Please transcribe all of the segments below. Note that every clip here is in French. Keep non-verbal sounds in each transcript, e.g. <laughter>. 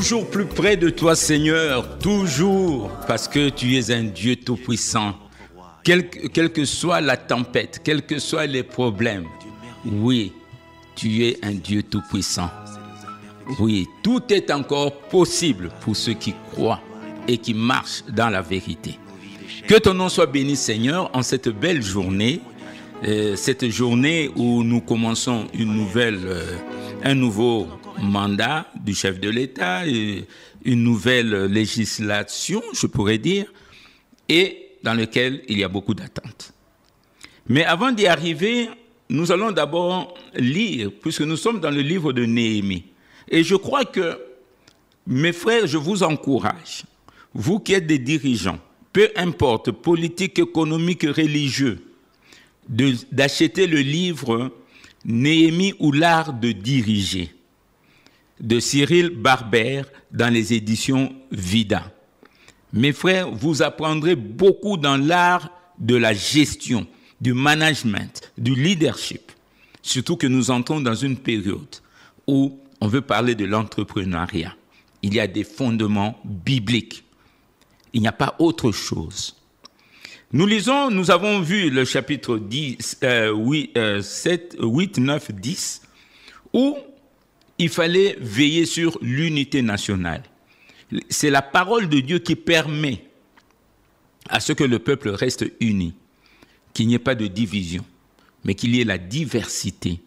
toujours plus près de toi, Seigneur, toujours, parce que tu es un Dieu tout-puissant. Quelle, quelle que soit la tempête, quels que soient les problèmes, oui, tu es un Dieu tout-puissant. Oui, tout est encore possible pour ceux qui croient et qui marchent dans la vérité. Que ton nom soit béni, Seigneur, en cette belle journée, euh, cette journée où nous commençons une nouvelle, euh, un nouveau mandat du chef de l'État, euh, une nouvelle législation, je pourrais dire, et dans lequel il y a beaucoup d'attentes. Mais avant d'y arriver, nous allons d'abord lire, puisque nous sommes dans le livre de Néhémie. Et je crois que, mes frères, je vous encourage, vous qui êtes des dirigeants, peu importe, politique, économique, religieux, d'acheter le livre Néhémie ou l'art de diriger de Cyril Barber dans les éditions Vida. Mes frères, vous apprendrez beaucoup dans l'art de la gestion, du management, du leadership. Surtout que nous entrons dans une période où on veut parler de l'entrepreneuriat. Il y a des fondements bibliques. Il n'y a pas autre chose. Nous lisons, nous avons vu le chapitre 10, 7, 8, 9, 10, où il fallait veiller sur l'unité nationale. C'est la parole de Dieu qui permet à ce que le peuple reste uni, qu'il n'y ait pas de division, mais qu'il y ait la diversité.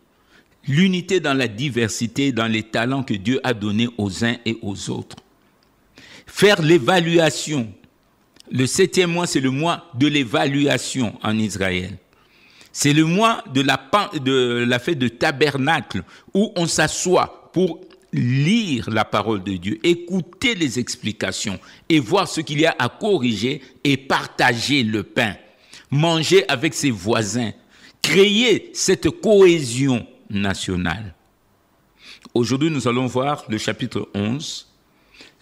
L'unité dans la diversité, dans les talents que Dieu a donnés aux uns et aux autres. Faire l'évaluation. Le septième mois, c'est le mois de l'évaluation en Israël. C'est le mois de la, fête de tabernacle où on s'assoit pour lire la parole de Dieu, écouter les explications et voir ce qu'il y a à corriger et partager le pain, manger avec ses voisins, créer cette cohésion nationale. Aujourd'hui, nous allons voir le chapitre 11.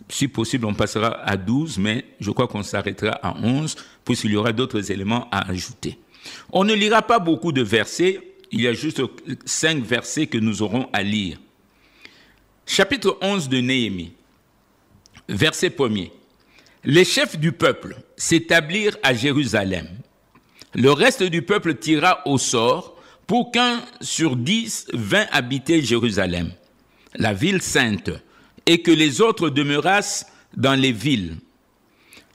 Si possible, on passera à 12, mais je crois qu'on s'arrêtera à 11, puisqu'il y aura d'autres éléments à ajouter. On ne lira pas beaucoup de versets, il y a juste cinq versets que nous aurons à lire. Chapitre 11 de Néhémie, verset 1er. Les chefs du peuple s'établirent à Jérusalem. Le reste du peuple tira au sort pour qu'un sur dix vint habiter Jérusalem, la ville sainte, et que les autres demeurassent dans les villes.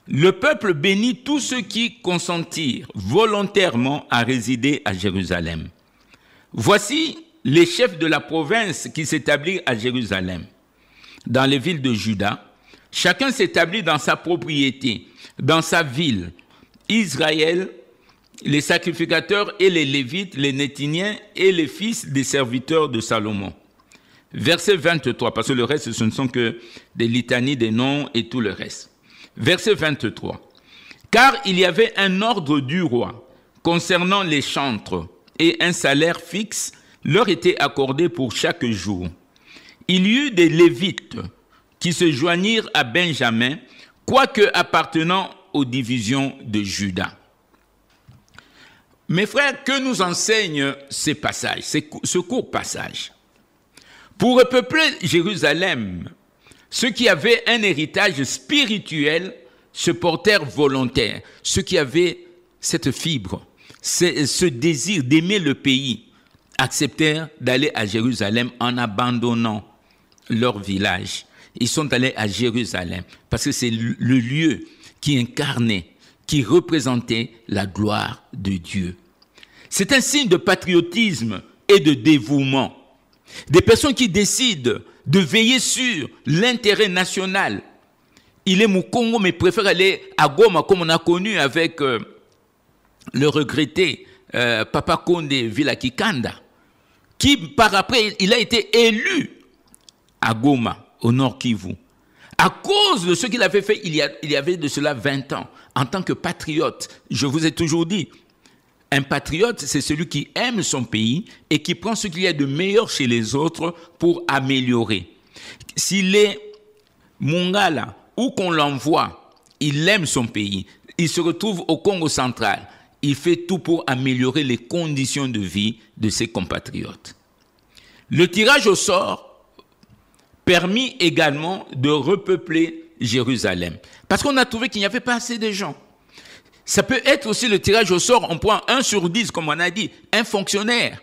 Le peuple bénit tous ceux qui consentirent volontairement à résider à Jérusalem. Voici les chefs de la province qui s'établirent à Jérusalem, dans les villes de Juda, chacun s'établit dans sa propriété, dans sa ville. Israël, les sacrificateurs et les Lévites, les Nétiniens et les fils des serviteurs de Salomon. Verset 23, parce que le reste, ce ne sont que des litanies, des noms et tout le reste. Verset 23. Car il y avait un ordre du roi concernant les chantres et un salaire fixe leur était accordé pour chaque jour. Il y eut des Lévites qui se joignirent à Benjamin, quoique appartenant aux divisions de Judas. Mes frères, que nous enseignent ces passages, ce court passage Pour repeupler Jérusalem, ceux qui avaient un héritage spirituel se portèrent volontaires, ceux qui avaient cette fibre, ce désir d'aimer le pays, acceptèrent d'aller à Jérusalem en abandonnant leur village. Ils sont allés à Jérusalem parce que c'est le lieu qui incarnait, qui représentait la gloire de Dieu. C'est un signe de patriotisme et de dévouement. Des personnes qui décident de veiller sur l'intérêt national. Il est Mukongo, mais préfère aller à Goma, comme on a connu avec euh, le regretté euh, Papa Konde Villa Kikanda qui par après, il a été élu à Goma, au nord Kivu. À cause de ce qu'il avait fait il y, a, il y avait de cela 20 ans, en tant que patriote, je vous ai toujours dit, un patriote, c'est celui qui aime son pays et qui prend ce qu'il y a de meilleur chez les autres pour améliorer. S'il est Mungala, où qu'on l'envoie, il aime son pays. Il se retrouve au Congo central il fait tout pour améliorer les conditions de vie de ses compatriotes. Le tirage au sort permit également de repeupler Jérusalem, parce qu'on a trouvé qu'il n'y avait pas assez de gens. Ça peut être aussi le tirage au sort, on point 1 sur 10, comme on a dit, un fonctionnaire.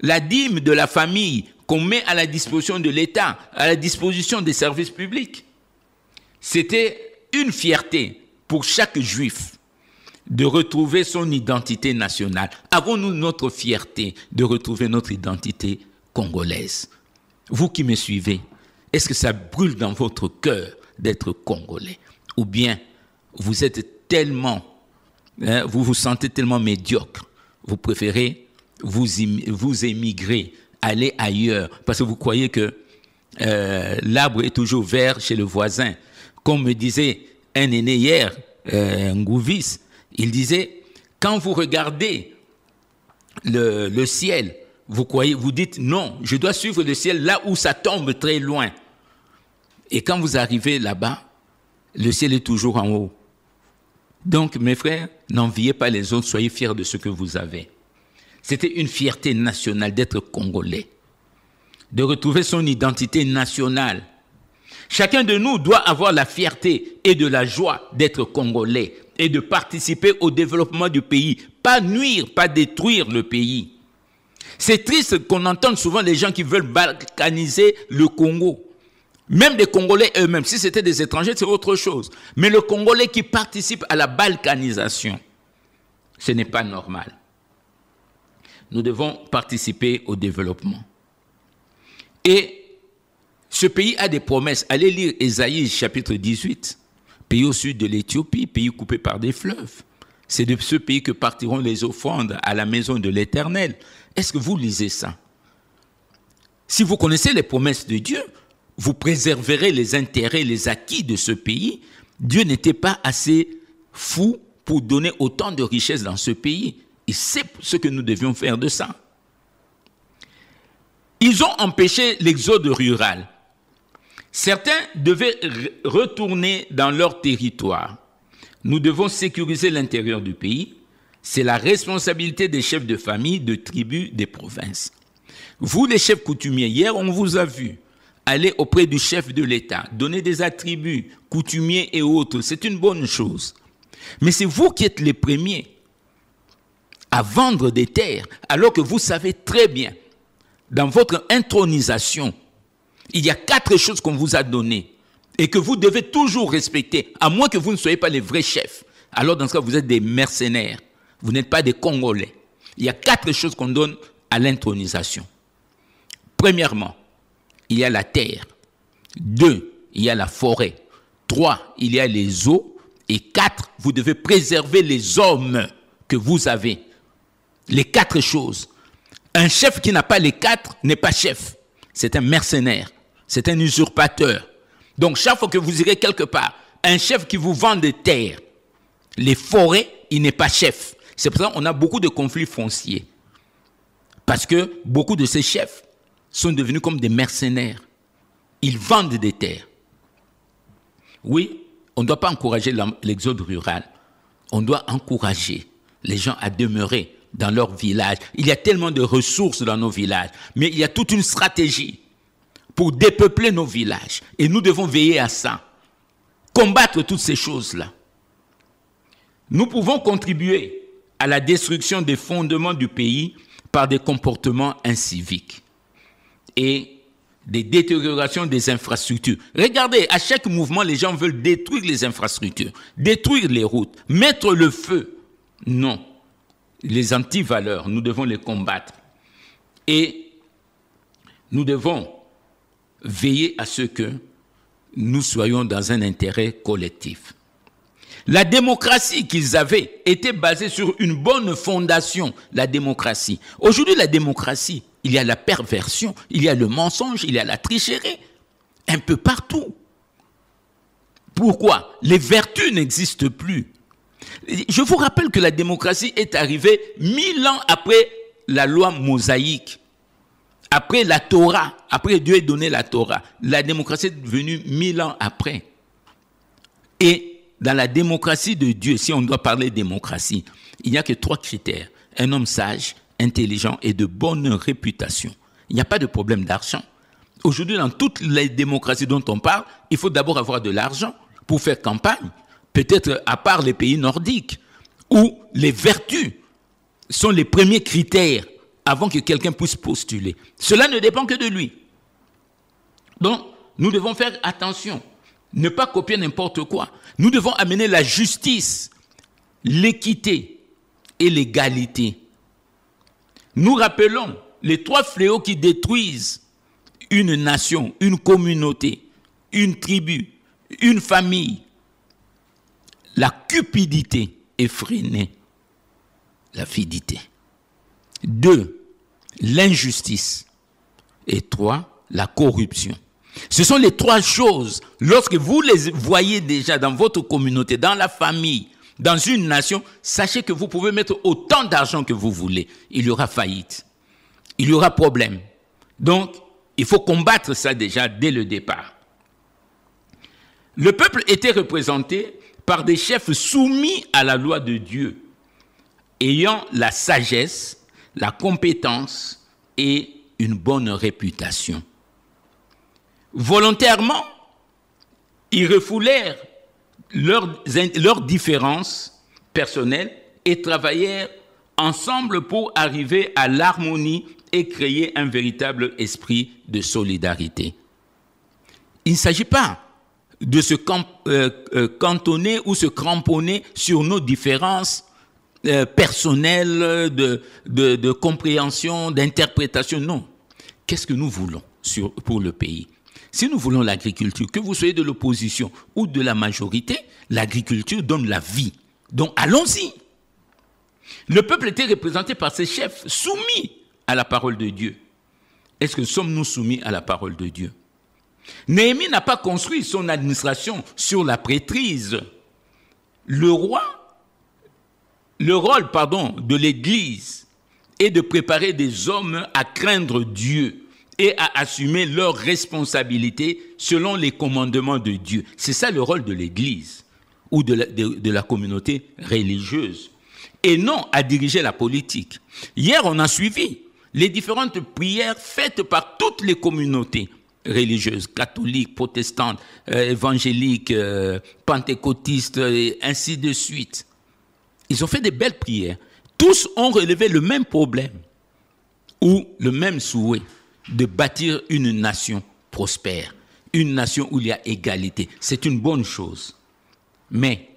La dîme de la famille qu'on met à la disposition de l'État, à la disposition des services publics. C'était une fierté pour chaque juif de retrouver son identité nationale Avons-nous notre fierté de retrouver notre identité congolaise Vous qui me suivez, est-ce que ça brûle dans votre cœur d'être congolais Ou bien vous êtes tellement, hein, vous vous sentez tellement médiocre, vous préférez vous, émigrer, aller ailleurs, parce que vous croyez que euh, l'arbre est toujours vert chez le voisin. Comme me disait un aîné hier, euh, Ngouvis, il disait, quand vous regardez le, ciel, vous croyez, vous dites, non, je dois suivre le ciel là où ça tombe très loin. Et quand vous arrivez là-bas, le ciel est toujours en haut. Donc, mes frères, n'enviez pas les autres, soyez fiers de ce que vous avez. C'était une fierté nationale d'être congolais, de retrouver son identité nationale. Chacun de nous doit avoir la fierté et de la joie d'être congolais, et de participer au développement du pays, pas nuire, pas détruire le pays. C'est triste qu'on entende souvent les gens qui veulent balkaniser le Congo. Même des Congolais eux-mêmes, si c'était des étrangers, c'est autre chose. Mais le Congolais qui participe à la balkanisation, ce n'est pas normal. Nous devons participer au développement. Et ce pays a des promesses. Allez lire Ésaïe chapitre 18 pays au sud de l'Éthiopie, pays coupé par des fleuves. C'est de ce pays que partiront les offrandes à la maison de l'Éternel. Est-ce que vous lisez ça Si vous connaissez les promesses de Dieu, vous préserverez les intérêts, les acquis de ce pays. Dieu n'était pas assez fou pour donner autant de richesses dans ce pays. Il sait ce que nous devions faire de ça. Ils ont empêché l'exode rural. Certains devaient retourner dans leur territoire. Nous devons sécuriser l'intérieur du pays. C'est la responsabilité des chefs de famille, de tribus, des provinces. Vous, les chefs coutumiers, hier, on vous a vu aller auprès du chef de l'État, donner des attributs coutumiers et autres. C'est une bonne chose. Mais c'est vous qui êtes les premiers à vendre des terres, alors que vous savez très bien, dans votre intronisation, il y a quatre choses qu'on vous a données et que vous devez toujours respecter, à moins que vous ne soyez pas les vrais chefs. Alors dans ce cas, vous êtes des mercenaires. Vous n'êtes pas des Congolais. Il y a quatre choses qu'on donne à l'intronisation. Premièrement, il y a la terre. Deux, il y a la forêt. Trois, il y a les eaux. Et quatre, vous devez préserver les hommes que vous avez. Les quatre choses. Un chef qui n'a pas les quatre n'est pas chef. C'est un mercenaire c'est un usurpateur. Donc chaque fois que vous irez quelque part, un chef qui vous vend des terres, les forêts, il n'est pas chef. C'est pour ça qu'on a beaucoup de conflits fonciers. Parce que beaucoup de ces chefs sont devenus comme des mercenaires. Ils vendent des terres. Oui, on ne doit pas encourager l'exode rural. On doit encourager les gens à demeurer dans leur village. Il y a tellement de ressources dans nos villages, mais il y a toute une stratégie pour dépeupler nos villages. Et nous devons veiller à ça. Combattre toutes ces choses-là. Nous pouvons contribuer à la destruction des fondements du pays par des comportements inciviques et des détériorations des infrastructures. Regardez, à chaque mouvement, les gens veulent détruire les infrastructures, détruire les routes, mettre le feu. Non, les antivaleurs, nous devons les combattre. Et nous devons Veillez à ce que nous soyons dans un intérêt collectif. La démocratie qu'ils avaient était basée sur une bonne fondation, la démocratie. Aujourd'hui, la démocratie, il y a la perversion, il y a le mensonge, il y a la tricherie, un peu partout. Pourquoi Les vertus n'existent plus. Je vous rappelle que la démocratie est arrivée mille ans après la loi mosaïque après la Torah, après Dieu a donné la Torah, la démocratie est devenue mille ans après. Et dans la démocratie de Dieu, si on doit parler démocratie, il n'y a que trois critères. Un homme sage, intelligent et de bonne réputation. Il n'y a pas de problème d'argent. Aujourd'hui, dans toutes les démocraties dont on parle, il faut d'abord avoir de l'argent pour faire campagne. Peut-être à part les pays nordiques, où les vertus sont les premiers critères avant que quelqu'un puisse postuler. Cela ne dépend que de lui. Donc, nous devons faire attention, ne pas copier n'importe quoi. Nous devons amener la justice, l'équité et l'égalité. Nous rappelons les trois fléaux qui détruisent une nation, une communauté, une tribu, une famille. La cupidité effrénée, l'avidité. Deux, l'injustice et trois, la corruption. Ce sont les trois choses, lorsque vous les voyez déjà dans votre communauté, dans la famille, dans une nation, sachez que vous pouvez mettre autant d'argent que vous voulez. Il y aura faillite. Il y aura problème. Donc, il faut combattre ça déjà dès le départ. Le peuple était représenté par des chefs soumis à la loi de Dieu, ayant la sagesse la compétence et une bonne réputation. Volontairement, ils refoulèrent leurs, leurs différences personnelles et travaillèrent ensemble pour arriver à l'harmonie et créer un véritable esprit de solidarité. Il ne s'agit pas de se euh, euh, cantonner ou se cramponner sur nos différences euh, personnel de, de, compréhension, d'interprétation. Non. Qu'est-ce que nous voulons sur, pour le pays Si nous voulons l'agriculture, que vous soyez de l'opposition ou de la majorité, l'agriculture donne la vie. Donc allons-y. Le peuple était représenté par ses chefs, soumis à la parole de Dieu. Est-ce que sommes-nous soumis à la parole de Dieu Néhémie n'a pas construit son administration sur la prêtrise. Le roi le rôle, pardon, de l'Église est de préparer des hommes à craindre Dieu et à assumer leurs responsabilités selon les commandements de Dieu. C'est ça le rôle de l'Église ou de la, communauté religieuse. Et non à diriger la politique. Hier, on a suivi les différentes prières faites par toutes les communautés religieuses, catholiques, protestantes, euh, évangéliques, euh, pentecôtistes, et ainsi de suite. Ils ont fait des belles prières. Tous ont relevé le même problème ou le même souhait de bâtir une nation prospère, une nation où il y a égalité. C'est une bonne chose. Mais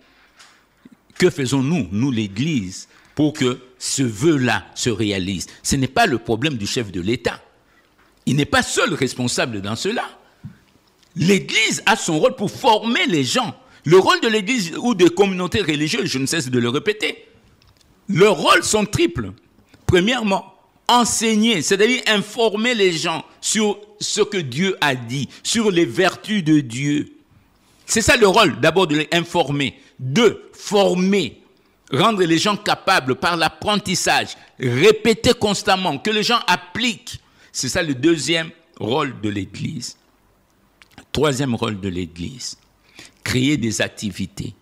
que faisons-nous, nous, l'Église, pour que ce vœu-là se réalise Ce n'est pas le problème du chef de l'État. Il n'est pas seul responsable dans cela. L'Église a son rôle pour former les gens le rôle de l'Église ou des communautés religieuses, je ne cesse de le répéter, leurs rôles sont triples. Premièrement, enseigner, c'est-à-dire informer les gens sur ce que Dieu a dit, sur les vertus de Dieu. C'est ça le rôle, d'abord de les informer. Deux, former, rendre les gens capables par l'apprentissage, répéter constamment, que les gens appliquent. C'est ça le deuxième rôle de l'Église. Troisième rôle de l'Église, créer des activités.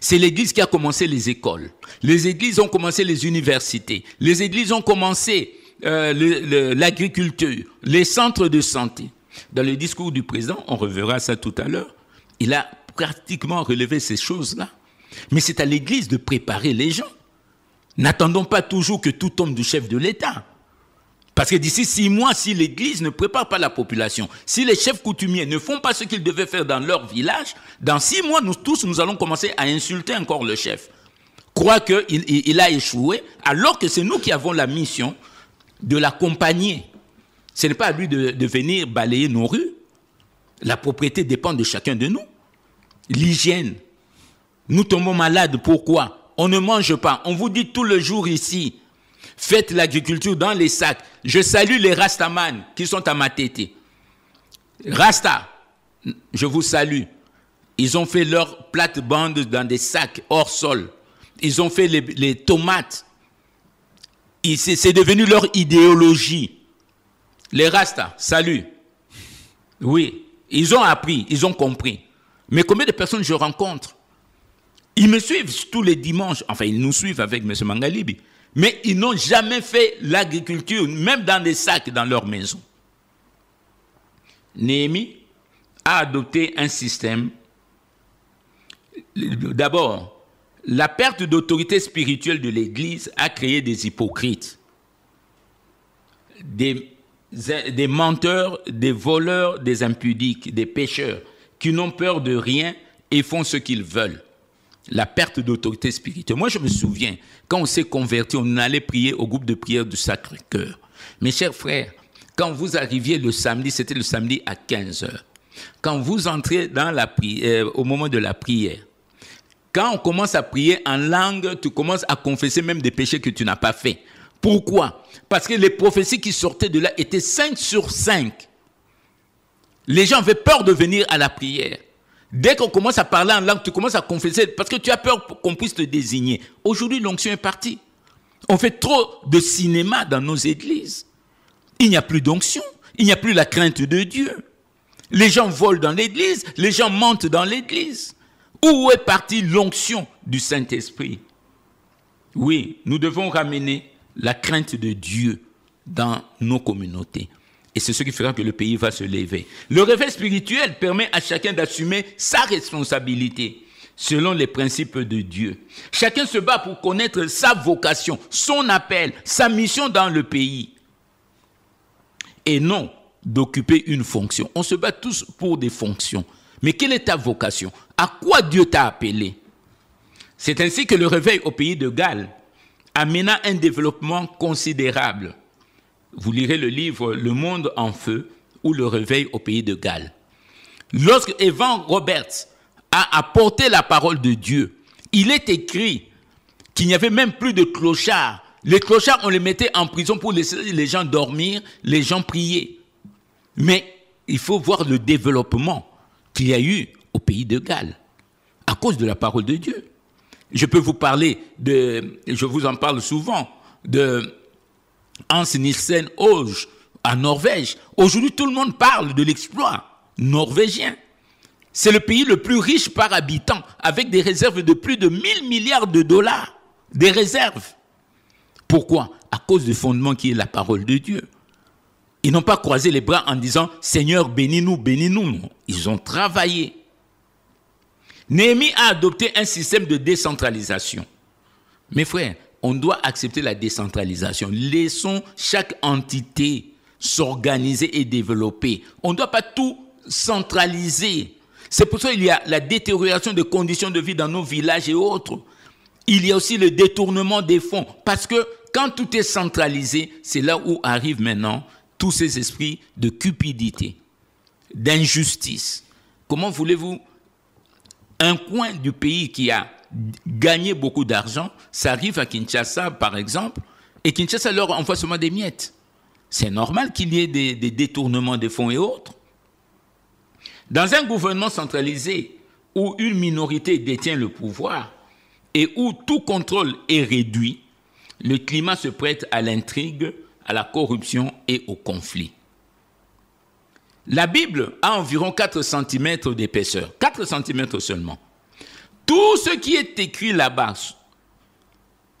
C'est l'Église qui a commencé les écoles. Les Églises ont commencé les universités. Les Églises ont commencé euh, l'agriculture, les centres de santé. Dans le discours du président, on reverra ça tout à l'heure, il a pratiquement relevé ces choses-là. Mais c'est à l'Église de préparer les gens. N'attendons pas toujours que tout tombe du chef de l'État. Parce que d'ici six mois, si l'Église ne prépare pas la population, si les chefs coutumiers ne font pas ce qu'ils devaient faire dans leur village, dans six mois, nous tous, nous allons commencer à insulter encore le chef. Croit qu'il il, a échoué, alors que c'est nous qui avons la mission de l'accompagner. Ce n'est pas à lui de, venir balayer nos rues. La propriété dépend de chacun de nous. L'hygiène. Nous tombons malades, pourquoi On ne mange pas. On vous dit tout le jour ici, Faites l'agriculture dans les sacs. Je salue les Rastaman qui sont à ma tête. Rasta, je vous salue. Ils ont fait leur plate-bande dans des sacs hors sol. Ils ont fait les, tomates. C'est devenu leur idéologie. Les Rasta, salut. Oui, ils ont appris, ils ont compris. Mais combien de personnes je rencontre Ils me suivent tous les dimanches. Enfin, ils nous suivent avec M. Mangalibi mais ils n'ont jamais fait l'agriculture, même dans des sacs dans leur maison. Néhémie a adopté un système. D'abord, la perte d'autorité spirituelle de l'Église a créé des hypocrites, des, menteurs, des voleurs, des impudiques, des pécheurs, qui n'ont peur de rien et font ce qu'ils veulent la perte d'autorité spirituelle. Moi, je me souviens, quand on s'est converti, on allait prier au groupe de prière du Sacré-Cœur. Mes chers frères, quand vous arriviez le samedi, c'était le samedi à 15h. Quand vous entrez dans la prière, euh, au moment de la prière, quand on commence à prier en langue, tu commences à confesser même des péchés que tu n'as pas faits. Pourquoi Parce que les prophéties qui sortaient de là étaient 5 sur 5. Les gens avaient peur de venir à la prière. Dès qu'on commence à parler en langue, tu commences à confesser parce que tu as peur qu'on puisse te désigner. Aujourd'hui, l'onction est partie. On fait trop de cinéma dans nos églises. Il n'y a plus d'onction. Il n'y a plus la crainte de Dieu. Les gens volent dans l'église. Les gens mentent dans l'église. Où est partie l'onction du Saint-Esprit Oui, nous devons ramener la crainte de Dieu dans nos communautés. Et c'est ce qui fera que le pays va se lever. Le réveil spirituel permet à chacun d'assumer sa responsabilité selon les principes de Dieu. Chacun se bat pour connaître sa vocation, son appel, sa mission dans le pays. Et non d'occuper une fonction. On se bat tous pour des fonctions. Mais quelle est ta vocation À quoi Dieu t'a appelé C'est ainsi que le réveil au pays de Galles amena un développement considérable vous lirez le livre Le monde en feu ou le réveil au pays de Galles. Lorsque Evan Roberts a apporté la parole de Dieu, il est écrit qu'il n'y avait même plus de clochards. Les clochards, on les mettait en prison pour laisser les gens dormir, les gens prier. Mais il faut voir le développement qu'il y a eu au pays de Galles à cause de la parole de Dieu. Je peux vous parler de, je vous en parle souvent, de Hans Nielsen auge à Norvège. Aujourd'hui, tout le monde parle de l'exploit norvégien. C'est le pays le plus riche par habitant, avec des réserves de plus de 1000 milliards de dollars. Des réserves. Pourquoi À cause du fondement qui est la parole de Dieu. Ils n'ont pas croisé les bras en disant Seigneur, bénis-nous, bénis-nous. Ils ont travaillé. Néhémie a adopté un système de décentralisation. Mes frères, on doit accepter la décentralisation. Laissons chaque entité s'organiser et développer. On ne doit pas tout centraliser. C'est pour ça qu'il y a la détérioration des conditions de vie dans nos villages et autres. Il y a aussi le détournement des fonds. Parce que quand tout est centralisé, c'est là où arrivent maintenant tous ces esprits de cupidité, d'injustice. Comment voulez-vous un coin du pays qui a gagner beaucoup d'argent, ça arrive à Kinshasa, par exemple, et Kinshasa leur envoie seulement des miettes. C'est normal qu'il y ait des, détournements de fonds et autres. Dans un gouvernement centralisé où une minorité détient le pouvoir et où tout contrôle est réduit, le climat se prête à l'intrigue, à la corruption et au conflit. La Bible a environ 4 cm d'épaisseur, 4 cm seulement. Tout ce qui est écrit là-bas,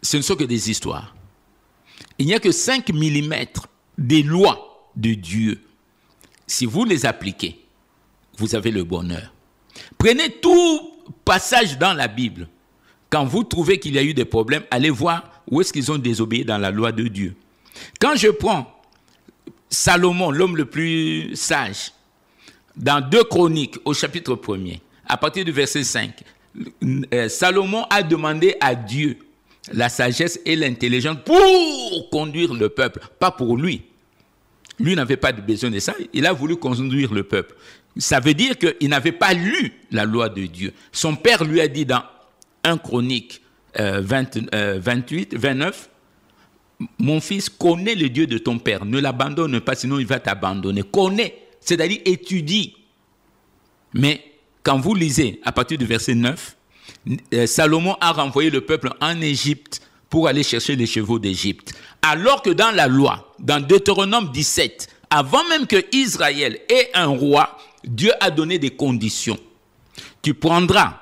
ce ne sont que des histoires. Il n'y a que 5 mm des lois de Dieu. Si vous les appliquez, vous avez le bonheur. Prenez tout passage dans la Bible. Quand vous trouvez qu'il y a eu des problèmes, allez voir où est-ce qu'ils ont désobéi dans la loi de Dieu. Quand je prends Salomon, l'homme le plus sage, dans deux chroniques au chapitre 1er, à partir du verset 5, euh, Salomon a demandé à Dieu la sagesse et l'intelligence pour conduire le peuple, pas pour lui. Lui n'avait pas besoin de ça, il a voulu conduire le peuple. Ça veut dire qu'il n'avait pas lu la loi de Dieu. Son père lui a dit dans 1 Chronique 28, euh, 29, euh, Mon fils, connais le Dieu de ton père, ne l'abandonne pas, sinon il va t'abandonner. Connais, c'est-à-dire étudie. Mais quand vous lisez à partir du verset 9, euh, Salomon a renvoyé le peuple en Égypte pour aller chercher les chevaux d'Égypte. Alors que dans la loi, dans Deutéronome 17, avant même que Israël ait un roi, Dieu a donné des conditions. Tu prendras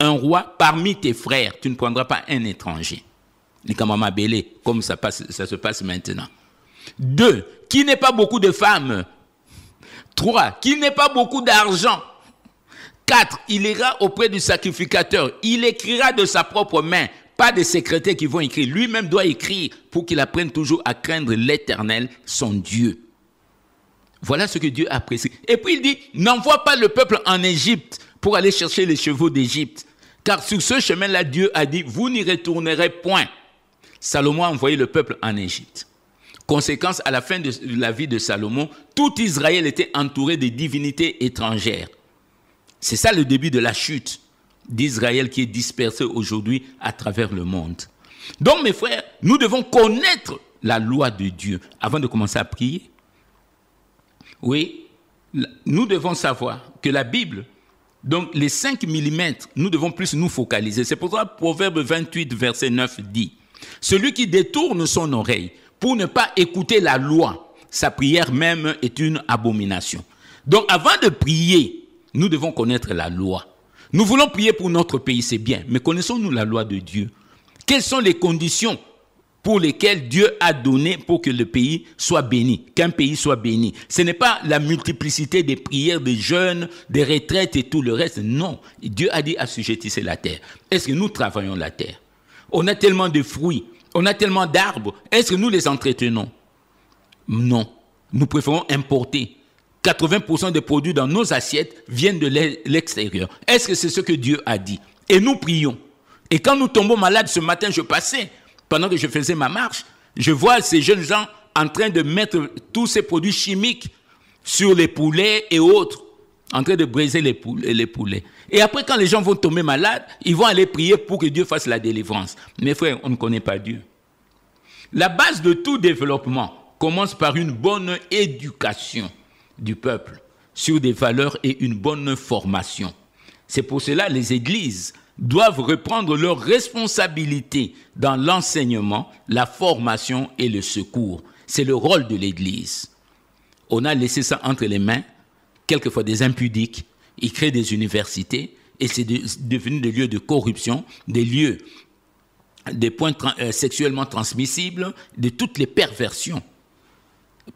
un roi parmi tes frères, tu ne prendras pas un étranger. comme ça, ça se passe maintenant. Deux, Qui n'ait pas beaucoup de femmes. Trois, Qui n'ait pas beaucoup d'argent. 4. Il ira auprès du sacrificateur. Il écrira de sa propre main. Pas des secrétaires qui vont écrire. Lui-même doit écrire pour qu'il apprenne toujours à craindre l'éternel, son Dieu. Voilà ce que Dieu apprécie. Et puis il dit, n'envoie pas le peuple en Égypte pour aller chercher les chevaux d'Égypte. Car sur ce chemin-là, Dieu a dit, vous n'y retournerez point. Salomon a envoyé le peuple en Égypte. Conséquence, à la fin de la vie de Salomon, tout Israël était entouré de divinités étrangères. C'est ça le début de la chute d'Israël qui est dispersé aujourd'hui à travers le monde. Donc mes frères, nous devons connaître la loi de Dieu avant de commencer à prier. Oui, nous devons savoir que la Bible, donc les 5 mm, nous devons plus nous focaliser. C'est pourquoi Proverbe 28, verset 9 dit, Celui qui détourne son oreille pour ne pas écouter la loi, sa prière même est une abomination. Donc avant de prier, nous devons connaître la loi. Nous voulons prier pour notre pays, c'est bien, mais connaissons-nous la loi de Dieu Quelles sont les conditions pour lesquelles Dieu a donné pour que le pays soit béni, qu'un pays soit béni Ce n'est pas la multiplicité des prières, des jeûnes, des retraites et tout le reste. Non, Dieu a dit assujettissez la terre. Est-ce que nous travaillons la terre On a tellement de fruits, on a tellement d'arbres. Est-ce que nous les entretenons Non. Nous préférons importer 80% des produits dans nos assiettes viennent de l'extérieur. Est-ce que c'est ce que Dieu a dit Et nous prions. Et quand nous tombons malades, ce matin, je passais, pendant que je faisais ma marche, je vois ces jeunes gens en train de mettre tous ces produits chimiques sur les poulets et autres, en train de briser les poulets. Et après, quand les gens vont tomber malades, ils vont aller prier pour que Dieu fasse la délivrance. Mes frères, on ne connaît pas Dieu. La base de tout développement commence par une bonne éducation du peuple sur des valeurs et une bonne formation. C'est pour cela que les églises doivent reprendre leurs responsabilités dans l'enseignement, la formation et le secours. C'est le rôle de l'Église. On a laissé ça entre les mains, quelquefois des impudiques, ils créent des universités et c'est devenu des lieux de corruption, des lieux, des points euh, sexuellement transmissibles, de toutes les perversions.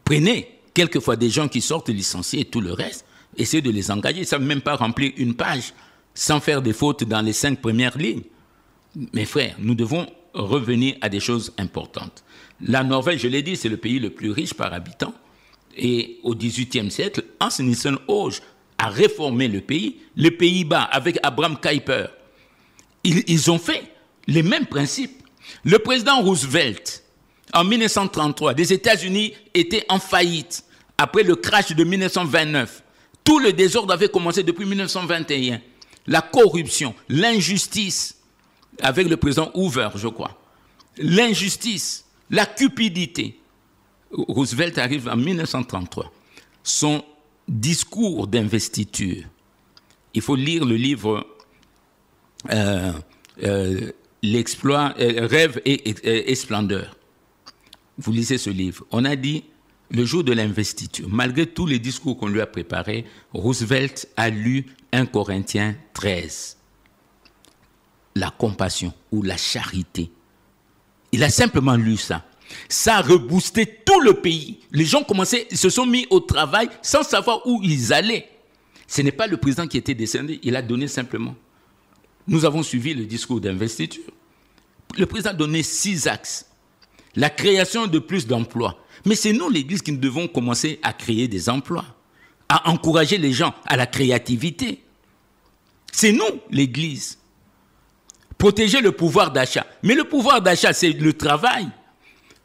Prenez quelquefois des gens qui sortent licenciés et tout le reste, essayent de les engager. Ils ne savent même pas remplir une page sans faire des fautes dans les cinq premières lignes. Mes frères, nous devons revenir à des choses importantes. La Norvège, je l'ai dit, c'est le pays le plus riche par habitant. Et au XVIIIe siècle, Hans Nielsen Hoge a réformé le pays. Les Pays-Bas, avec Abraham Kuyper, ils, ils ont fait les mêmes principes. Le président Roosevelt, en 1933, les États-Unis étaient en faillite après le crash de 1929. Tout le désordre avait commencé depuis 1921. La corruption, l'injustice, avec le président Hoover, je crois. L'injustice, la cupidité. Roosevelt arrive en 1933. Son discours d'investiture, il faut lire le livre euh, euh, L'exploit, euh, Rêve et Splendeur vous lisez ce livre, on a dit le jour de l'investiture, malgré tous les discours qu'on lui a préparés, Roosevelt a lu 1 Corinthiens 13. La compassion ou la charité. Il a simplement lu ça. Ça a reboosté tout le pays. Les gens commençaient, se sont mis au travail sans savoir où ils allaient. Ce n'est pas le président qui était descendu, il a donné simplement. Nous avons suivi le discours d'investiture. Le président a donné six axes la création de plus d'emplois. Mais c'est nous, l'Église, qui nous devons commencer à créer des emplois, à encourager les gens à la créativité. C'est nous, l'Église. Protéger le pouvoir d'achat. Mais le pouvoir d'achat, c'est le travail.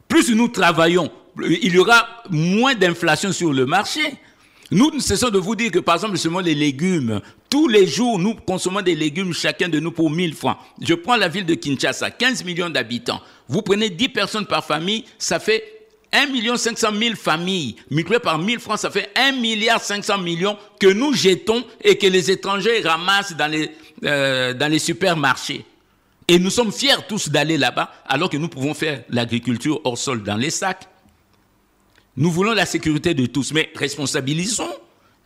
Plus nous travaillons, il y aura moins d'inflation sur le marché. Nous, nous cessons de vous dire que, par exemple, seulement les légumes tous les jours, nous consommons des légumes chacun de nous pour 1000 francs. Je prends la ville de Kinshasa, 15 millions d'habitants. Vous prenez 10 personnes par famille, ça fait 1 500 000 familles. Multiplié par 1000 francs, ça fait 1 milliard 500 millions que nous jetons et que les étrangers ramassent dans les, euh, dans les supermarchés. Et nous sommes fiers tous d'aller là-bas, alors que nous pouvons faire l'agriculture hors sol dans les sacs. Nous voulons la sécurité de tous, mais responsabilisons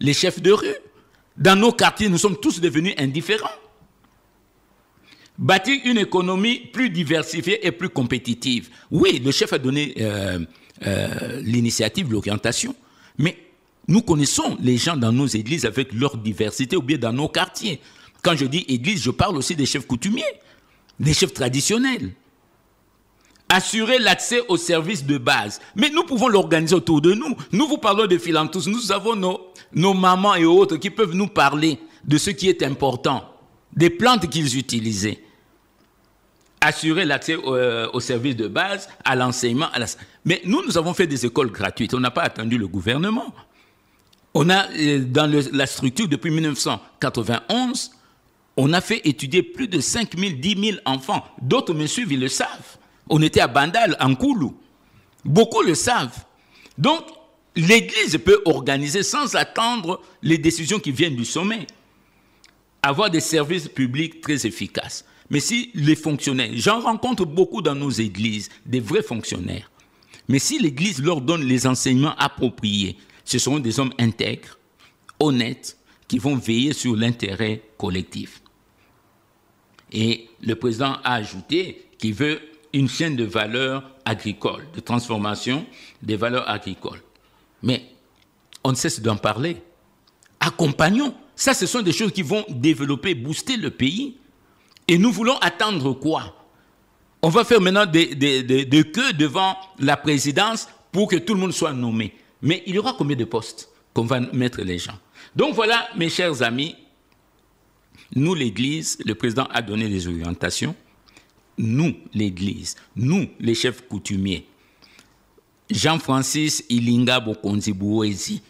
les chefs de rue. Dans nos quartiers, nous sommes tous devenus indifférents. Bâtir une économie plus diversifiée et plus compétitive. Oui, le chef a donné euh, euh, l'initiative, l'orientation, mais nous connaissons les gens dans nos églises avec leur diversité ou bien dans nos quartiers. Quand je dis église, je parle aussi des chefs coutumiers, des chefs traditionnels, assurer l'accès aux services de base. Mais nous pouvons l'organiser autour de nous. Nous vous parlons de philanthropes. Nous avons nos, nos mamans et autres qui peuvent nous parler de ce qui est important, des plantes qu'ils utilisaient. Assurer l'accès euh, aux, services de base, à l'enseignement. Mais nous, nous avons fait des écoles gratuites. On n'a pas attendu le gouvernement. On a, euh, dans la structure, depuis 1991, on a fait étudier plus de 5 000, 10 000 enfants. D'autres me suivent, ils le savent. On était à Bandal, en Koulou. Beaucoup le savent. Donc, l'Église peut organiser sans attendre les décisions qui viennent du sommet. Avoir des services publics très efficaces. Mais si les fonctionnaires, j'en rencontre beaucoup dans nos églises, des vrais fonctionnaires, mais si l'Église leur donne les enseignements appropriés, ce seront des hommes intègres, honnêtes, qui vont veiller sur l'intérêt collectif. Et le président a ajouté qu'il veut une chaîne de valeurs agricoles, de transformation des valeurs agricoles. Mais on ne cesse d'en parler. Accompagnons. Ça, ce sont des choses qui vont développer, booster le pays. Et nous voulons attendre quoi On va faire maintenant des, des, queues devant la présidence pour que tout le monde soit nommé. Mais il y aura combien de postes qu'on va mettre les gens Donc voilà, mes chers amis, nous, l'Église, le président a donné des orientations nous, l'Église, nous, les chefs coutumiers, Jean-Francis Ilinga Bokonzi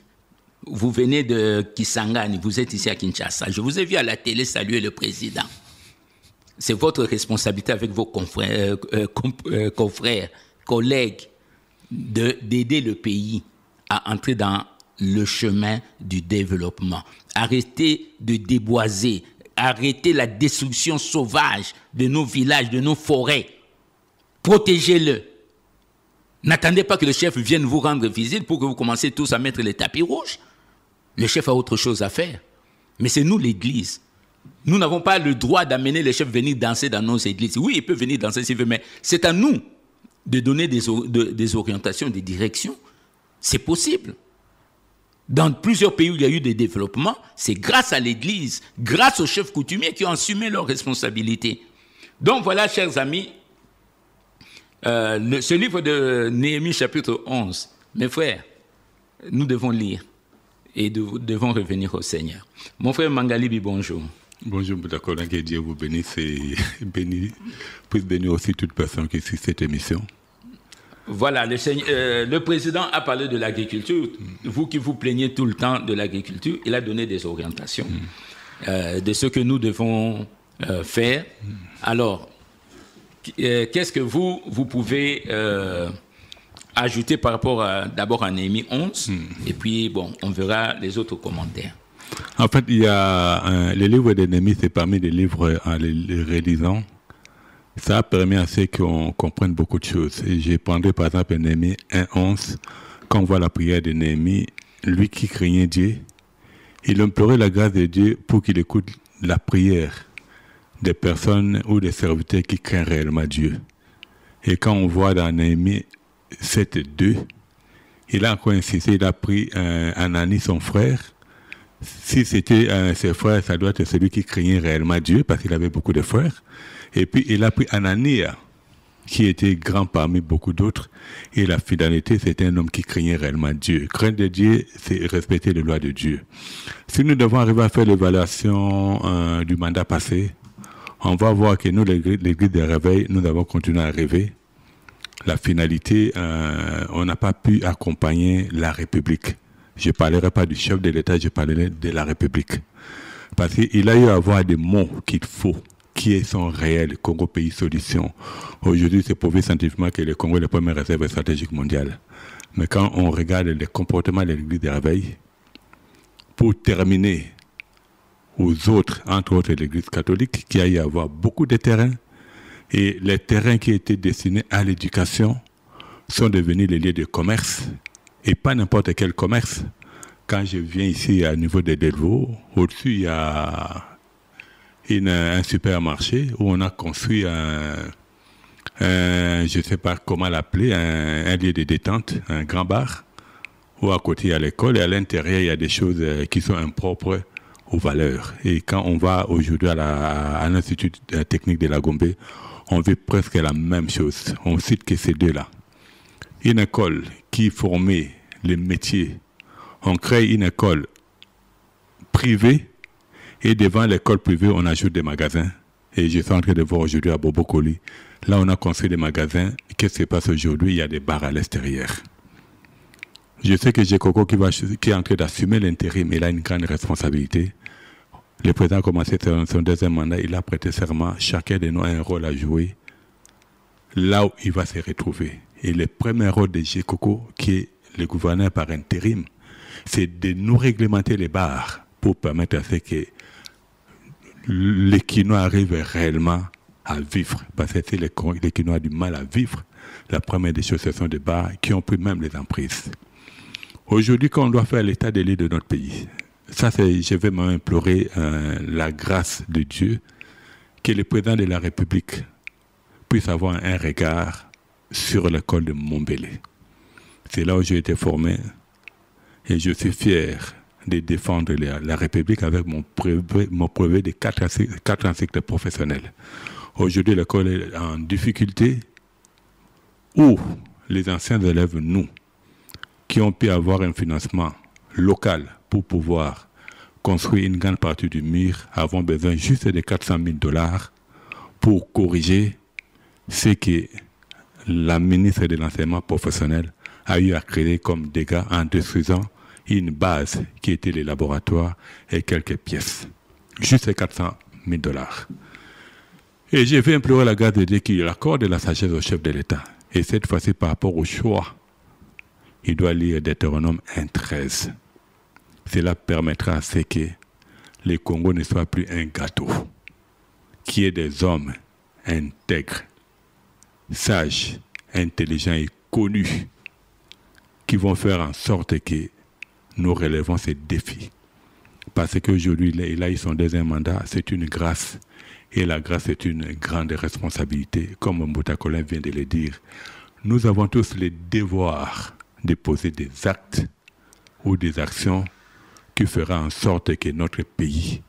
vous venez de Kisangani, vous êtes ici à Kinshasa. Je vous ai vu à la télé saluer le président. C'est votre responsabilité avec vos confrères, euh, euh, euh, confrères collègues, d'aider le pays à entrer dans le chemin du développement. Arrêtez de déboiser, Arrêtez la destruction sauvage de nos villages, de nos forêts. Protégez-le. N'attendez pas que le chef vienne vous rendre visite pour que vous commenciez tous à mettre les tapis rouges. Le chef a autre chose à faire. Mais c'est nous, l'Église. Nous n'avons pas le droit d'amener le chef venir danser dans nos églises. Oui, il peut venir danser s'il veut, mais c'est à nous de donner des orientations, des directions. C'est possible. Dans plusieurs pays où il y a eu des développements, c'est grâce à l'Église, grâce aux chefs coutumiers qui ont assumé leurs responsabilités. Donc voilà, chers amis, euh, ce livre de Néhémie chapitre 11, mes frères, nous devons lire et nous devons revenir au Seigneur. Mon frère Mangalibi, bonjour. Bonjour, d'accord, que Dieu vous bénisse et <laughs> bénisse, puisse bénir aussi toute personne qui suit cette émission. Voilà, le, euh, le, président a parlé de l'agriculture. Vous qui vous plaignez tout le temps de l'agriculture, il a donné des orientations hmm. euh, de ce que nous devons euh, faire. Hmm. Alors, qu'est-ce que vous, vous pouvez ajouter par rapport à d'abord à Néhémie 11 hmm. Et puis, bon, on verra les autres commentaires. En fait, il y a le livre c'est parmi les livres en les, rédisant ça permet à ceux qu'on comprenne beaucoup de choses. Et je prendrai par exemple Néhémie 1.11, quand on voit la prière de Néhémie, lui qui craignait Dieu, il implorait la grâce de Dieu pour qu'il écoute la prière des personnes ou des serviteurs qui craignent réellement Dieu. Et quand on voit dans Néhémie 7.2, il a encore insisté, il a pris Anani, son frère. Si c'était ses frères, ça doit être celui qui craignait réellement Dieu, parce qu'il avait beaucoup de frères. Et puis il a pris Anania, qui était grand parmi beaucoup d'autres. Et la fidélité, c'était un homme qui craignait réellement Dieu. Craindre de Dieu, c'est respecter les lois de Dieu. Si nous devons arriver à faire l'évaluation euh, du mandat passé, on va voir que nous, l'église des réveils, nous avons continué à rêver. La finalité, euh, on n'a pas pu accompagner la République. Je ne parlerai pas du chef de l'État, je parlerai de la République. Parce qu'il a eu à avoir des mots qu'il faut qui est son réel Congo pays solution. Aujourd'hui, c'est prouvé scientifiquement que le Congo est la première réserve stratégique mondiale. Mais quand on regarde les comportements de l'Église des réveils, pour terminer aux autres, entre autres l'Église catholique, qui a à avoir beaucoup de terrains, et les terrains qui étaient destinés à l'éducation sont devenus les lieux de commerce, et pas n'importe quel commerce. Quand je viens ici à niveau des Delvaux, au-dessus, il y a un supermarché où on a construit un, je ne sais pas comment l'appeler, un, un, lieu de détente, un grand bar, où à côté il y a l'école et à l'intérieur il y a des choses euh, qui sont impropres aux valeurs. Et quand on va aujourd'hui à l'Institut euh, technique de la Gombe, on vit presque la même chose. On cite que ces deux-là. Une école qui formait les métiers. On crée une école privée et devant l'école privée, on ajoute des magasins. Et je suis en train de voir aujourd'hui à Bobocoli. Là, on a construit des magasins. Qu'est-ce qui se passe aujourd'hui Il y a des bars à l'extérieur. Je sais que j'ai Coco qui, est en train d'assumer l'intérim. Il a une grande responsabilité. Le président a commencé son deuxième mandat. Il a prêté serment. Chacun de nous a un rôle à jouer là où il va se retrouver. Et le premier rôle de Coco, qui est le gouverneur par intérim, c'est de nous réglementer les bars pour permettre à ce que les Quinois arrivent réellement à vivre, parce que c'est les, Quinois qui ont du mal à vivre. La première des choses, ce qui ont pris même les emprises. Aujourd'hui, quand on doit faire l'état des lieux de notre pays, ça, je vais m'implorer euh, la grâce de Dieu que le président de la République puisse avoir un regard sur l'école de Montbélé. C'est là où j'ai été formé et je suis fier de défendre la, République avec mon brevet, mon de quatre, quatre professionnels. Aujourd'hui, l'école est en difficulté où les anciens élèves, nous, qui ont pu avoir un financement local pour pouvoir construire une grande partie du mur, avons besoin juste de 400 000 dollars pour corriger ce que la ministre de l'enseignement professionnel a eu à créer comme dégâts en détruisant une base qui était les laboratoires et quelques pièces. Juste 400 000 dollars. Et j'ai fait implorer la garde de Dieu qu'il accorde la sagesse au chef de l'État. Et cette fois-ci, par rapport au choix, il doit lire Deutéronome 1.13. Cela permettra à ce que le Congo ne soit plus un gâteau, qui est des hommes intègres, sages, intelligents et connus, qui vont faire en sorte que nous relevons ces défis Parce qu'aujourd'hui, il a eu son deuxième mandat, c'est une grâce. Et la grâce est une grande responsabilité, comme Colin vient de le dire. Nous avons tous le devoir de poser des actes ou des actions qui feront en sorte que notre pays,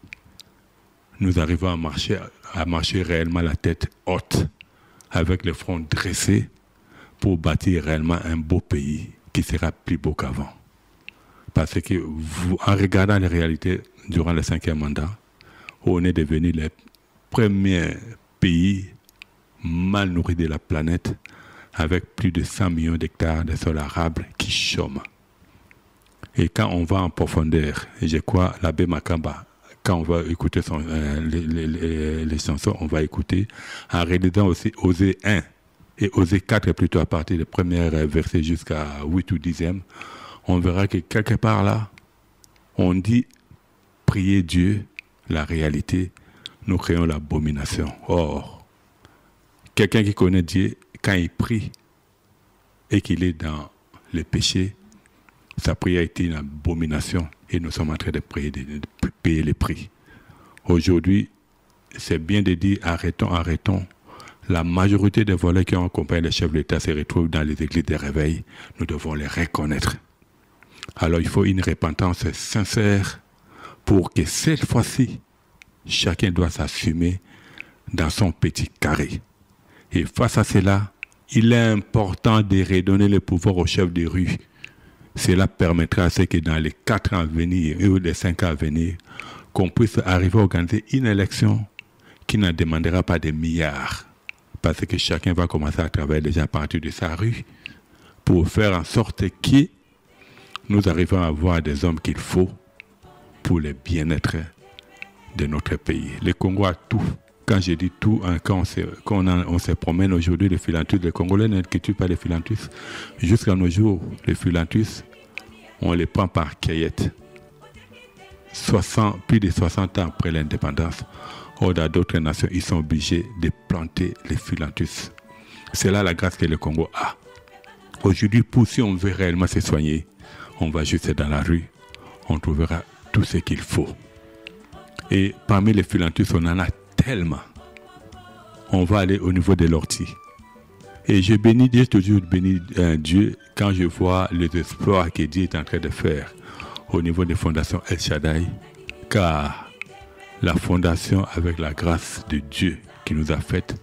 nous arrivons à marcher, à marcher réellement la tête haute, avec le front dressé, pour bâtir réellement un beau pays qui sera plus beau qu'avant. Parce que en regardant les réalités durant le cinquième mandat, on est devenu le premier pays mal nourri de la planète avec plus de 100 millions d'hectares de sol arable qui chôment. Et quand on va en profondeur, je crois l'abbé Makamba, quand on va écouter euh, les, chansons, on va écouter en réalisant aussi oser 1 et Osée 4 plutôt à partir des premières euh, versets jusqu'à 8 ou 10e, on verra que quelque part là, on dit prier Dieu, la réalité, nous créons l'abomination. Or, quelqu'un qui connaît Dieu, quand il prie et qu'il est dans le péché, sa prière été une abomination et nous sommes en train de, prier, de payer les prix. Aujourd'hui, c'est bien de dire arrêtons, arrêtons. La majorité des volets qui ont accompagné les chefs de l'État se retrouvent dans les églises des réveils. Nous devons les reconnaître. Alors il faut une repentance sincère pour que cette fois-ci, chacun doit s'assumer dans son petit carré. Et face à cela, il est important de redonner le pouvoir au chef de rue. Cela permettra à ce que dans les quatre ans à venir ou les cinq ans à venir, qu'on puisse arriver à organiser une élection qui n'en demandera pas des milliards. Parce que chacun va commencer à travailler déjà à partir de sa rue pour faire en sorte qu'il nous arrivons à avoir des hommes qu'il faut pour le bien-être de notre pays. Le Congo a tout. Quand je dis tout, hein, quand, on se, promène aujourd'hui, les philanthus, les Congolais n'inquiètent pas les philanthus. Jusqu'à nos jours, les philanthus, on les prend par cueillette. plus de 60 ans après l'indépendance, or d'autres nations, ils sont obligés de planter les philanthus. C'est là la grâce que le Congo a. Aujourd'hui, pour si on veut réellement se soigner, on va juste dans la rue, on trouvera tout ce qu'il faut. Et parmi les philanthropes, on en a tellement. On va aller au niveau de l'ortie. Et je bénis Dieu, toujours bénis euh, Dieu quand je vois les exploits que Dieu est en train de faire au niveau des fondations El Shaddai, car la fondation avec la grâce de Dieu qui nous a faite,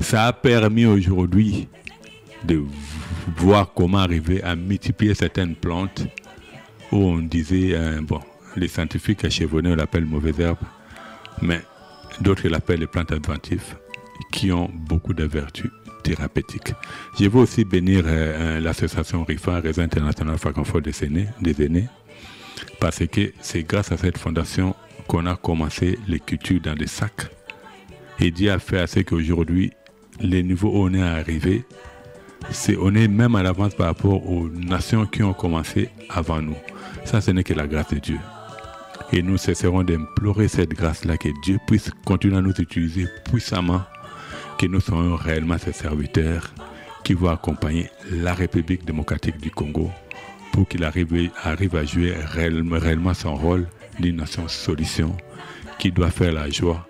ça a permis aujourd'hui de voir comment arriver à multiplier certaines plantes où on disait, euh, bon, les scientifiques chevronnés l'appellent mauvaise herbe, mais d'autres l'appellent les plantes adventives, qui ont beaucoup de vertus thérapeutiques. Je veux aussi bénir euh, euh, l'association RIFA, Réseau international francophone des aînés, des parce que c'est grâce à cette fondation qu'on a commencé les cultures dans des sacs. Et Dieu a fait à ce qu'aujourd'hui, les niveaux où on est arrivé, on est même à l'avance par rapport aux nations qui ont commencé avant nous. Ça, ce n'est que la grâce de Dieu. Et nous cesserons d'implorer cette grâce-là, que Dieu puisse continuer à nous utiliser puissamment, que nous soyons réellement ses serviteurs qui vont accompagner la République démocratique du Congo pour qu'il arrive, à jouer réellement, réellement son rôle d'une nation solution qui doit faire la joie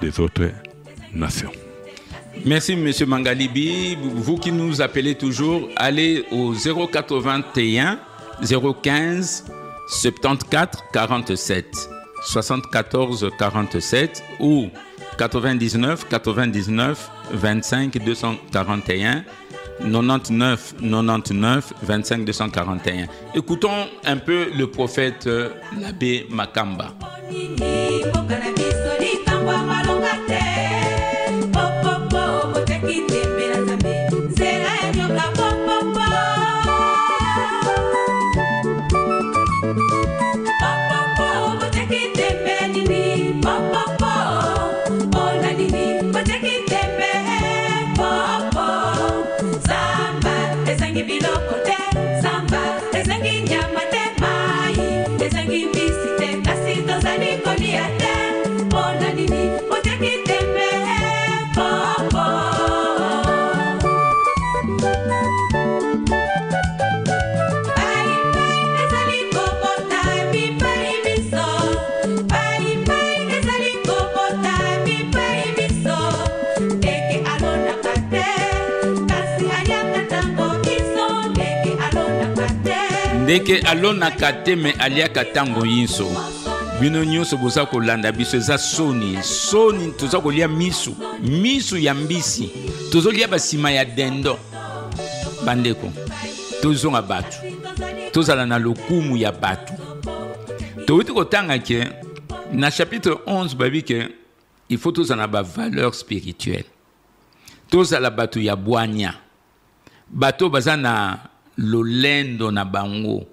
des autres nations. Merci, Monsieur Mangalibi. Vous qui nous appelez toujours, allez au 081 015 74 47 74 47 ou 99 99 25 241 99 99 25 241. Écoutons un peu le prophète euh, l'abbé Makamba. ndeke alonaka te me aliaka ntango nyinso bino nyonso boza kolanda biso eza soni soni toza kolia misu misu ya mbisi tozolia basima ya dendo bandeko tozonga bato tozala na lokumu ya bato towuti kotanga ke na chapitre 11 babi ke il faut tozala na bavaleur spirituelle tozala bato ya bwanya bato baza na lolendo na bango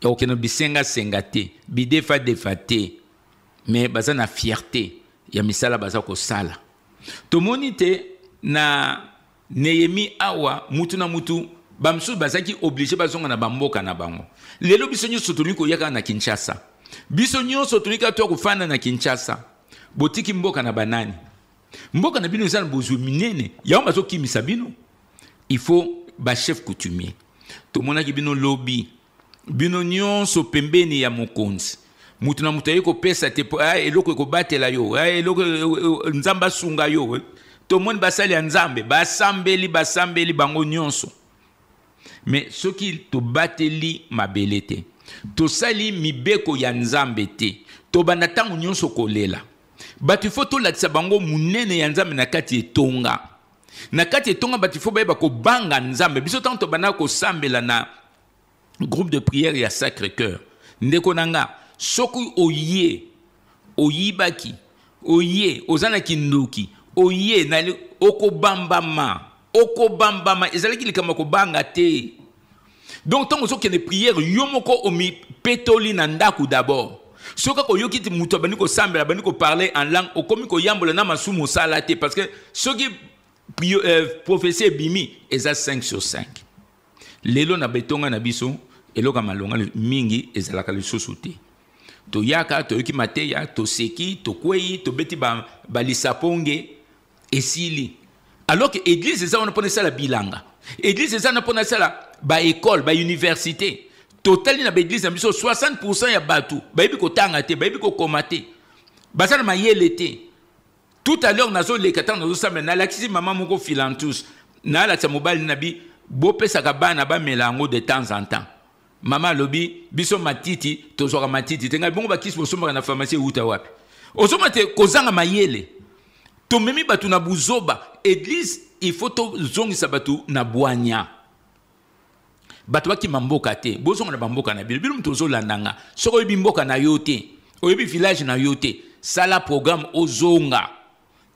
ya kokende bisengasenga te bidefadefa te me baza na fierté ya misala baza kosala tomoni te na neyemi awa mutu na mutu bamosusu bazalaki oblige bazonga na bamboka na bango lelo biso nyonso tolingi koya kaka na kinshasa biso nyonso tolingi kaka toya kofanda na kinshasa botiki mboka na banani mboka na bino eza na bozwi minene yango bazokimisa bino il faut bachef coutumier tomonaki bino lobi bino nyonso pembeni ya mokonzi mutu na mutu aye kopesa te po aya ah, eloko ekobatela yo aya ah, eloko eh, eh, nzambe asunga yo tomoni basali ya nzambe basambeli basambeli bango nyonso me soki tobateli mabele te tosali mibeko ya nzambe te tobanda ntango nyonso kolela bato ifo tolakisa bango monene ya nzambe na kati etonga na kati etonga ba ifo bayeba kobanga nzambe biso tanto tobandaka kosambela groupe de prière ya sacre cœur ndeko na nga soki oye oyibaki oye oza na kinduki oye okobambama okobambama ezalaki likambo ya kobanga te donc ntango ozokende priere yo moko omi na ndako d'abord soki akoyoki ti moto abandi kosambela abandi koparle en langue okomi koyambola na masumu osala te parce que soki euh, professeur Bimi, a 5 sur 5 lelo na betonga na biso a malonga mingi ezalaka To te to seki mateya toseki to tobeti balisaponge ba esili alors ke église pas a ça la bilanga église la by mpona Total, baekole bauniversité totali na na 60 ya bato ko te y ko te tout à l'heure nazoleka ntango nazosambela nalakisi mama moko filantus nalakisa mobali na bi bopesaka bana bamela yango de temps en temps mama alobi biso matiti tozwaka matiti te ngai bongo bakisi bosombaka na pharmacie euta wapi ozoma te kozanga mayele tomemi bato na buzoba eglize ifo tozongisa bato na bwanya bato bakima mboka te bozonga na bamboka na bino bino moto ozolandanga soki oyebi mboka na yo te oyebi village na yo te sala programe ozonga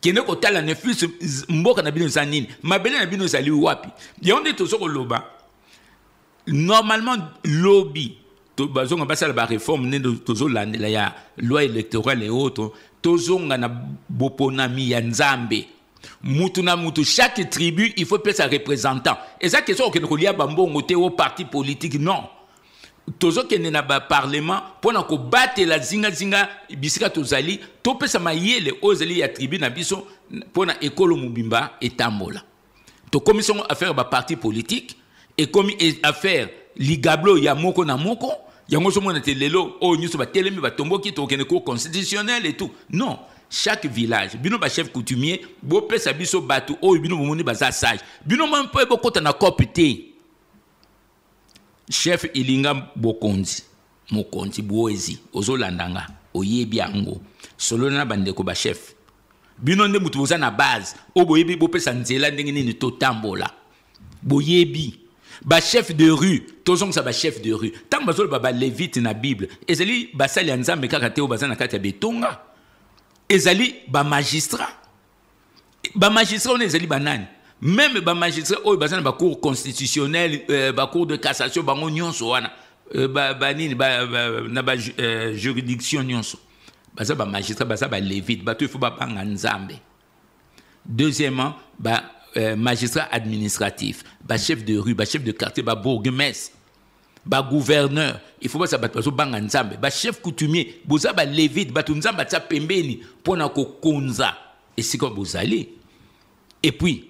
kende kotala netflix mboka na bino eza nini mabele na bino ezali wapi yonde tozo toza koloba normalement lobi bazonga basala bareforme nde tozolandela ya loi électorale et autres tozonga na boponami ya nzambe mutu na mutu chaque tribu il faut sa représentant eza question okende kolia bambongo te au parti politique non tozokende na baparlement mpona kobatela zingazinga bisika tozali topesa mayele oyo ezali ya tribu na biso mpona ekolo mobimba etambola tokomisi yango affaire ya baparti et comme affaire ligablo ya moko na moko yango ozomona te lelo oyo nyonso batelemi batomboki tokende cour constitutionnel et tout non chaque village bino chef coutumier bopesa biso bato oyo bino bomoni baza sage bino peu bokɔta na cope te chef ilinga bokonzi mokonzi boyezi ozolandanga nga oyebi yango solola na bandeko bachef bino nde moto boza na base oyo boyebi bopesa nzela ndenge totambola boyebi chef de rue tozongisa chef de rue ntango bazoloba balevite na bible ezali basali ya nzambe kaka te oyo baza na kati ba betonga ezali bamagistrat bamagistrat ezali banani même ba magistrat au oh, besoin na cours constitutionnel euh, cours de cassation bango nyonso wana euh, banini ba, ba, ba, na bajuridiction euh, de baza levite baza balevite faut ifo babanga nzambe deuxièmement ba euh, magistrat administratif chef de rue chef de quartier il bagouverneur ifo baza bato bazobanga nzambe chef coutumier boza balevite bato nzambe atia pembeni et c'est comme vous allez et puis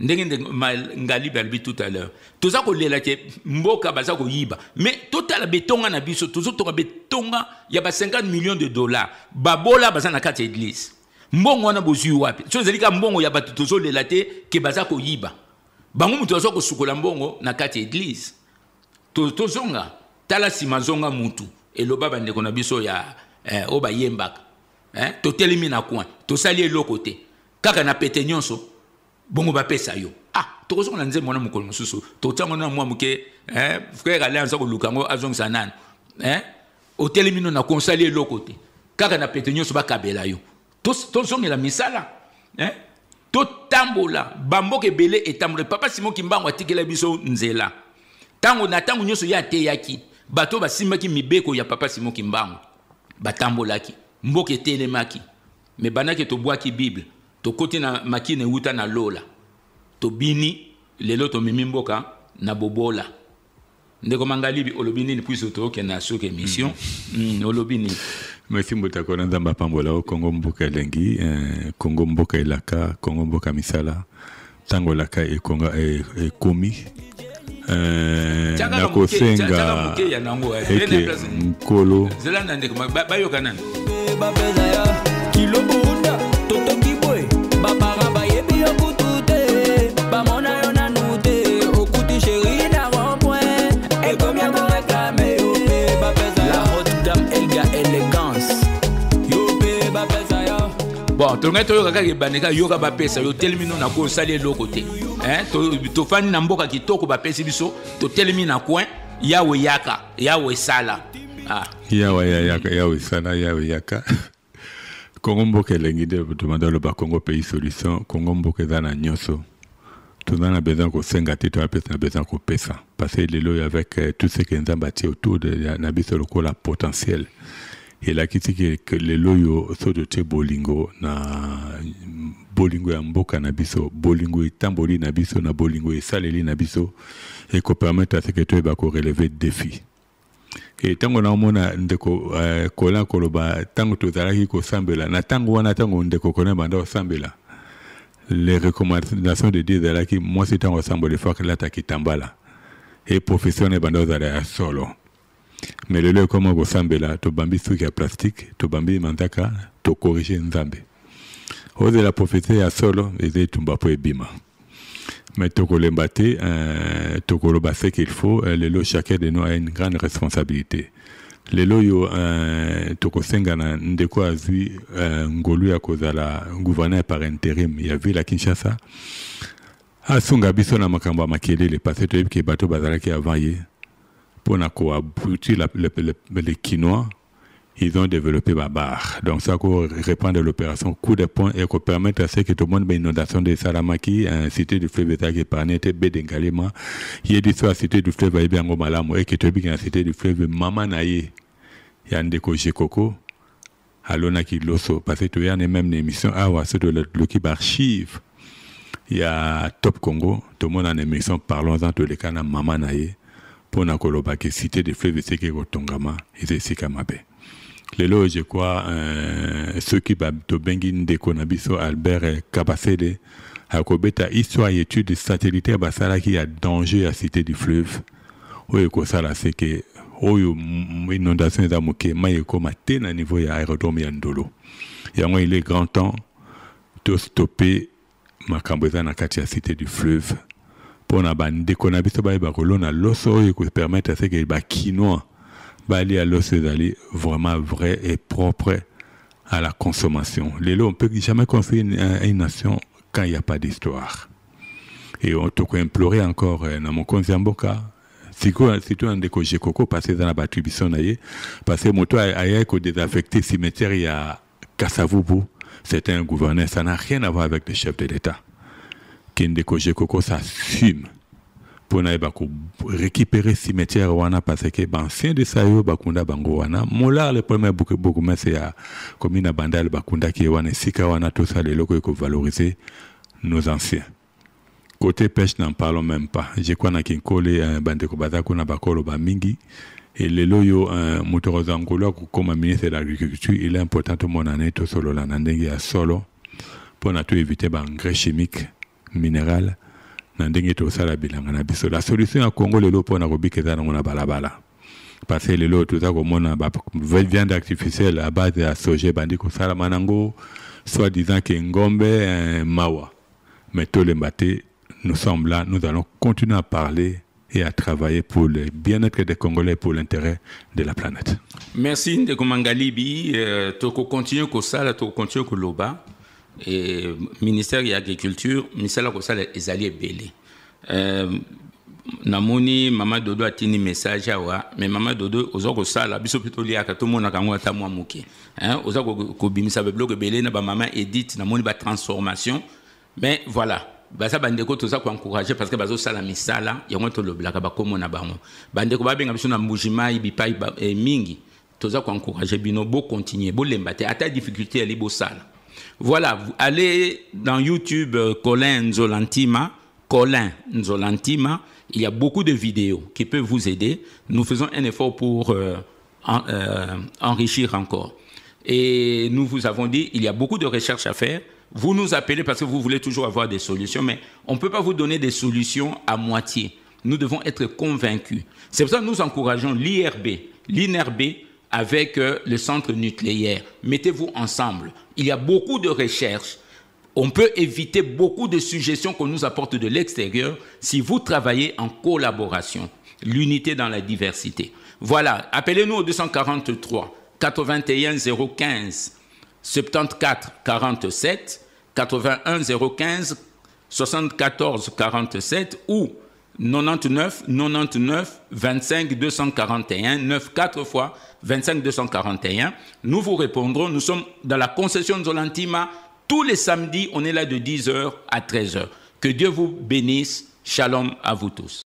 ndenge nde ngalibe alobi tout à l'heure toza kolela te mboka baza koyiba mais totala betonga na biso tozotonga betonga ya ba 50 millions de dollars babola baza na kati ya église mbongo wana bozwi wapi so ezali ka mbongo ya bato tozolela te ke baza koyiba bango moto aza kosukola mbongo na kati ya église tozonga to tala nsima zonga mutu eloba bandeko na biso ya eh, oyo bayembaka eh, totelemi na coin tosali eloko te kaka na pete nyonso bongo bapesa yo ah tokozonga na nzembo wana mokolo mosusu totiango na mwa moke frere ale aza koluka yango azongisa nani otelemi no na konsali eloko te kaka na pete nyonso bakabela yo tozongela misala totambola bamboka ebele etambola papa simon kimbango atikela biso nzela ntango na ntango nyonso ye ateyaki bato basimbaki mibeko ya papa simon kimbango batambolaki mboka etelemaki me bandaki tobwaki bible tokoti na maki na ewuta na lola tobini lelo tomemi mboka na bobola ndeko manga libi olobi nini puiso tookende na soki émission mm. mm, olobi nini merci mbutako na nzambe apambola o kongo mboka elengi eh, kongo mboka elaka kongo mboka misala ntango elaka ekonga ekomi e eh, eh, na kosenga eke nkolo bayokana kilombo bon tolongai toyoka kaka ebandeka yoka bapesa yo telemi no na koyo osali eloko te tofandi na mboka kitoko bapesi biso totelemi na coin yawe yaka yawe esala ah. yawe yaka yawe esala yawe yaka kongo mboka elengi nde tomanda oloba kongo pays solution kongo mboka eza na nyonso toza na besoin kosenga te toza mpe na besoin kopesa parce que lelo oyo avec eh, tout ce que nzambe atie autour na biso lokola potentiel mm. elakisi ke oyo soki totie bolingo na bolingo ya mboka na biso bolingo etamboli na biso na bolingo esaleli na biso ekopermetre aseke toyeba koreleve defi e ntango naomona ndeko uh, kola koloba ntango tozalaki kosambela na ntango wana ntango ndeko kola banda kosambela les recommandations de dieu ezalaki mwasi ntango asambola efo akalata kitambala e profession na ebanda ozala ya solo melelo ekoma kosambela tobambi suki ya plastike tobambi manzaka tokorige nzambe la prophétie à solo eza etumba mpo ebima me tokolemba te uh, tokoloba ce qu'il faut euh, Le lelo chacun de nous a une grande responsabilité Le lelo oyo uh, tokosenga na ndeko azwi euh, ngolu ya kozala gouverneur par intérim ya ville la kinshasa asunga biso na makambo ya makelele parce toyebi ke bato bazalaki avant pour abrutir les Quinois, ils ont développé Babar. Donc, ça répond à l'opération coup de poing et qu'on permettre à ceux qui demandent inondation de Salamaki, à la cité du fleuve Etaki Parnete, Bedengalema, qui est dit sur la cité du fleuve Aïbiango Malamo, et qui est la cité du fleuve Mamanaye, a Kojikoko, Alonaki Loso, parce que tu as même une émission, ah ouais, c'est de l'équipe archive. Il y a Top Congo, tout le monde a une émission, parlons-en de l'écran Mamanaye mpona koloba ke cité des fleuves esiki kotongama eza esika mabe lelo je crois uh, soki tobengi ndeko na biso albert kabasede akobeta histoire étude satellitaire basalaki a danger à cité du fleuve oyo ekosala seke oyo inondation eza moke mai ekoma te na niveau ya aérodrome ya ndolo yango il grand temps to makambo eza na kati ya cité du fleuve on a mpona bandeko na biso qui kolona loso oyo ekopermettre seke bakinois balia loso ezali vraiment vrai et propre à la consommation lelo on peut jamais construire une, une nation quand il n'y a pas d'histoire et on peut implorer encore euh, na mokonzi ya mboka sikoyo surtout na koko jekoko parce eza na Parce que na ye parce moto cimetière ya kasavubu c'est un gouverneur ça n'a rien à voir avec le chef de l'état kende koje koko s'assume pour na baku récupérer cimetière parce que ancien de sayo bakunda bango mola le premier beaucoup beaucoup mais c'est comme une bandale bakunda qui wana sika wana tout ça les locaux valoriser nos anciens côté pêche n'en parlons même pas j'ai quoi na kinkole euh, bandeko bazako na bakolo ba mingi et les loyo comme ministre de l'agriculture il est important mon année tout solo la ndenge ya solo pour na éviter ba engrais chimiques. Minéral, na ndenge tosala bilanga na biso la solution ya kongo lelo mpona kobika eza nango na balabala parce que lelo toza komona baviande artificielle a base ya soje ebandi kosalama nango soit disant ke ngombe eh, mawa mais tolemba te nous sommes là nous allons continuer à parler et à travailler pour le bien-être des Congolais pour l'intérêt de la planète. Merci Ndeko Mangalibi. Euh, toko continue ko sala, toko continue ko loba e, ministère de l'agriculture, misala kosala ezali ebele um, namoni mama dodo atindi message awa me mama dodo oza kosala biso mpe toliaka tomonaka yango ata mwa moke hein, oza kobimisa babiloko ebele na bamama edite namoni batransformation mais voilà baza bandeko toza koencourage parce que bazosala misala yango tolobelaka bakomo na bango bandeko babenga biso na mbujimai bipai eh, mingi toza koencourage bino bocontinue bolemba te ata difficulté yali bosala voilà, vous allez dans YouTube euh, Colin Nzolantima, Colin Nzolantima, il y a beaucoup de vidéos qui peuvent vous aider. Nous faisons un effort pour euh, euh, enrichir encore. Et nous vous avons dit, il y a beaucoup de recherches à faire. Vous nous appelez parce que vous voulez toujours avoir des solutions, mais on ne peut pas vous donner des solutions à moitié. Nous devons être convaincus. C'est pour ça que nous encourageons l'IRB, l'INRB, avec euh, le centre nucléaire. Mettez-vous ensemble. Il y a beaucoup de recherches. On peut éviter beaucoup de suggestions qu'on nous apporte de l'extérieur si vous travaillez en collaboration. L'unité dans la diversité. Voilà, appelez-nous au 243 81 015 74 47 81 015 74 47 ou 99 99 25 241 9 4 fois 25 241. Nous vous répondrons. Nous sommes dans la concession de Zolantima. Tous les samedis, on est là de 10h à 13h. Que Dieu vous bénisse. Shalom à vous tous.